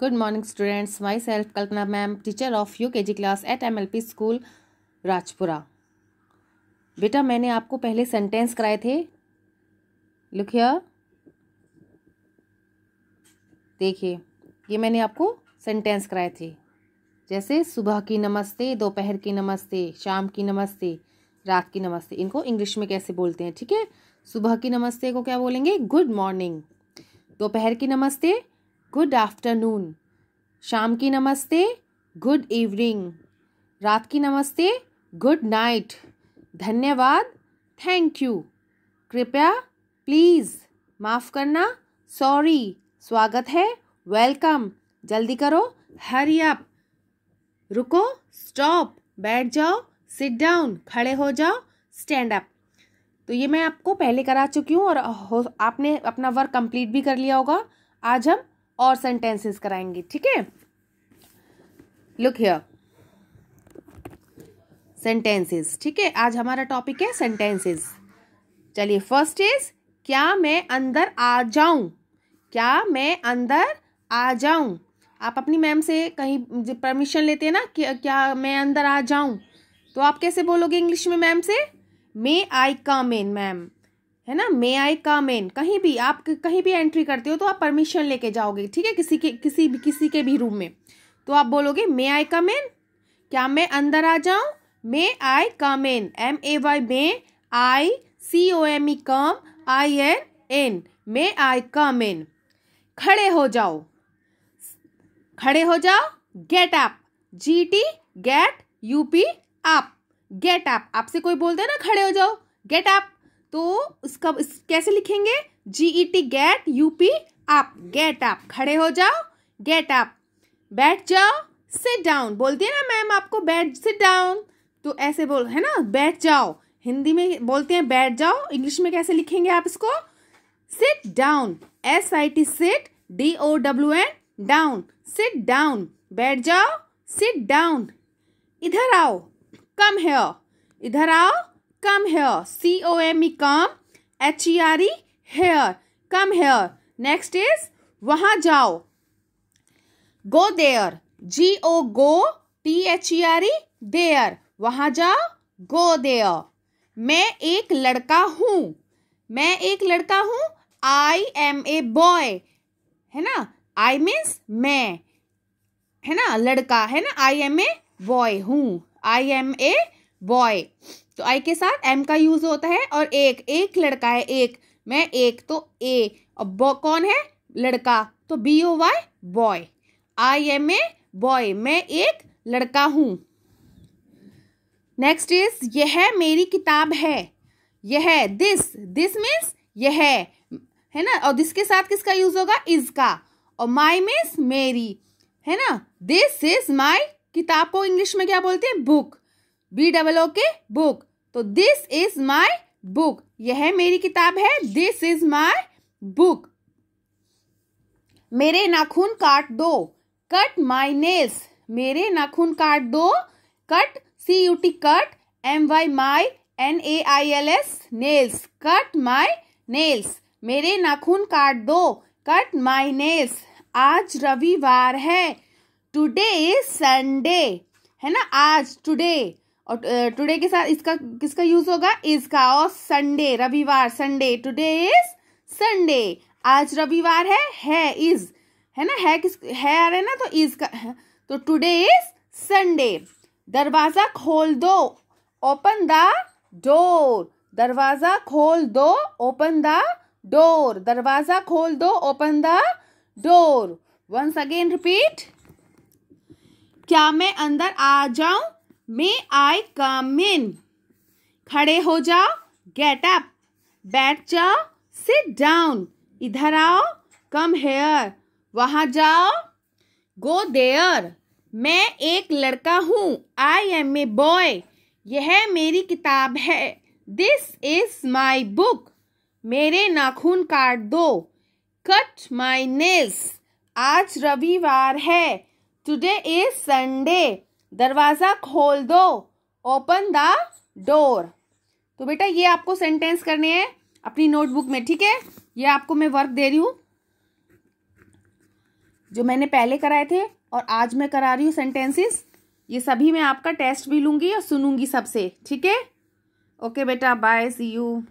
good morning students myself Kalpana ma'am teacher of U K G class at M L P school Rajpura बेटा मैंने आपको पहले sentence कराए थे लिखिए देखिए ये मैंने आपको सेंटेंस कराए थे जैसे सुबह की नमस्ते दोपहर की नमस्ते शाम की नमस्ते रात की नमस्ते इनको इंग्लिश में कैसे बोलते हैं ठीक है सुबह की नमस्ते को क्या बोलेंगे गुड मॉर्निंग दोपहर की नमस्ते गुड आफ्टरनून शाम की नमस्ते गुड इवनिंग रात की नमस्ते गुड नाइट धन्यवाद थैंक यू कृपया प्लीज़ माफ़ करना सॉरी स्वागत है वेलकम जल्दी करो हरी अप रुको स्टॉप बैठ जाओ सिट डाउन खड़े हो जाओ स्टैंड अप तो ये मैं आपको पहले करा चुकी हूँ और आपने अपना वर्क कंप्लीट भी कर लिया होगा आज हम और सेंटेंसेस कराएंगे ठीक है लुक हियर सेंटेंसेस ठीक है आज हमारा टॉपिक है सेंटेंसेस चलिए फर्स्ट इज क्या मैं अंदर आ जाऊं क्या मैं अंदर आ जाऊं आप अपनी मैम से कहीं परमिशन लेते हैं ना कि क्या मैं अंदर आ जाऊं तो आप कैसे बोलोगे इंग्लिश में मैम से मे आई कम इन मैम है ना मे आई कम इन कहीं भी आप कहीं भी एंट्री करते हो तो आप परमिशन लेके जाओगे ठीक है किसी के किसी भी किसी के भी रूम में तो आप बोलोगे मे आई कम इन क्या मैं अंदर आ जाऊं may I come in M A Y may I C O M E come I N N may I come in खड़े हो जाओ खड़े हो जाओ get up G T get U P up get up आपसे कोई बोलते है ना खड़े हो जाओ गेट अप तो उसका इस, कैसे लिखेंगे G E T get U P up get up खड़े हो जाओ गेट आप बैठ जाओ सिट डाउन बोलती है ना मैम आपको बैठ सिट डाउन तो ऐसे बोल है ना बैठ जाओ हिंदी में बोलते हैं बैठ जाओ इंग्लिश में कैसे लिखेंगे आप इसको sit down S I T sit D O W N down sit down बैठ जाओ सिट डाउन इधर आओ कम है इधर आओ कम है C O M E come H E R E here come here next is वहां जाओ go there G O go T H E R E there वहां जाओ गो देयर मैं एक लड़का हूं मैं एक लड़का हूं आई एम ए बॉय है ना आई मीन्स मैं है ना लड़का है ना आई एम ए बॉय हूं आई एम ए बॉय तो आई के साथ एम का यूज होता है और एक एक लड़का है एक मैं एक तो ए और कौन है लड़का तो B O Y boy I am a boy मैं एक लड़का हूँ नेक्स्ट इज यह मेरी किताब है यह दिस दिस मीन्स यह है ना और दिस के साथ किसका यूज होगा इज का और माई मीन्स मेरी है ना दिस इज माई किताब को इंग्लिश में क्या बोलते हैं बुक बी डबल ओ के बुक तो दिस इज माई बुक यह मेरी किताब है दिस इज माई बुक मेरे नाखून काट दो कट माई नेल्स मेरे नाखून काट दो cut C U T cut M Y my N A I L S nails cut my nails मेरे नाखून काट दो कट माई नेल्स आज रविवार है टुडे इज संडे है ना आज टुडे और टुडे के साथ इसका किसका यूज होगा इज का और संडे रविवार संडे टुडे इज संडे आज रविवार है है इज है ना है किस है आ रहा है ना तो इज का तो टुडे इज संडे दरवाजा खोल दो ओपन द डोर दरवाजा खोल दो ओपन द डोर दरवाजा खोल दो open the door once again repeat क्या मैं अंदर आ जाऊं मे आई कम इन खड़े हो जाओ गेट अप बैठ जाओ सिट डाउन इधर आओ कम हेयर वहाँ जाओ गो देयर मैं एक लड़का हूँ आई एम ए बॉय यह मेरी किताब है दिस इज माई बुक मेरे नाखून काट दो कट माई नेल्स आज रविवार है टुडे इज संडे दरवाज़ा खोल दो ओपन द डोर तो बेटा ये आपको सेंटेंस करने हैं अपनी नोटबुक में ठीक है ये आपको मैं वर्क दे रही हूँ जो मैंने पहले कराए थे और आज मैं करा रही हूँ सेंटेंसेस ये सभी मैं आपका टेस्ट भी लूँगी और सुनूँगी सबसे ठीक है ओके बेटा बाय सी यू